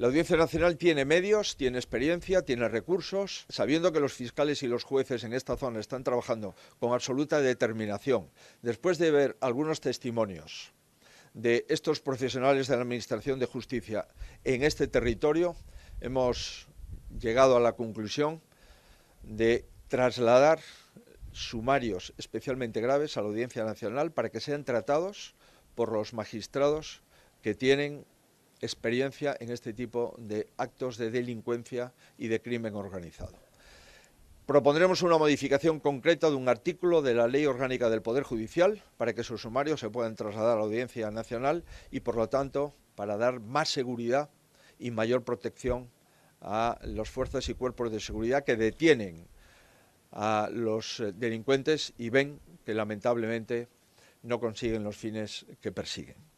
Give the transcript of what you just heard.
La Audiencia Nacional tiene medios, tiene experiencia, tiene recursos, sabiendo que los fiscales y los jueces en esta zona están trabajando con absoluta determinación. Después de ver algunos testimonios de estos profesionales de la Administración de Justicia en este territorio, hemos llegado a la conclusión de trasladar sumarios especialmente graves a la Audiencia Nacional para que sean tratados por los magistrados que tienen experiencia en este tipo de actos de delincuencia y de crimen organizado. Propondremos una modificación concreta de un artículo de la Ley Orgánica del Poder Judicial para que sus sumarios se puedan trasladar a la Audiencia Nacional y, por lo tanto, para dar más seguridad y mayor protección a las fuerzas y cuerpos de seguridad que detienen a los eh, delincuentes y ven que lamentablemente no consiguen los fines que persiguen.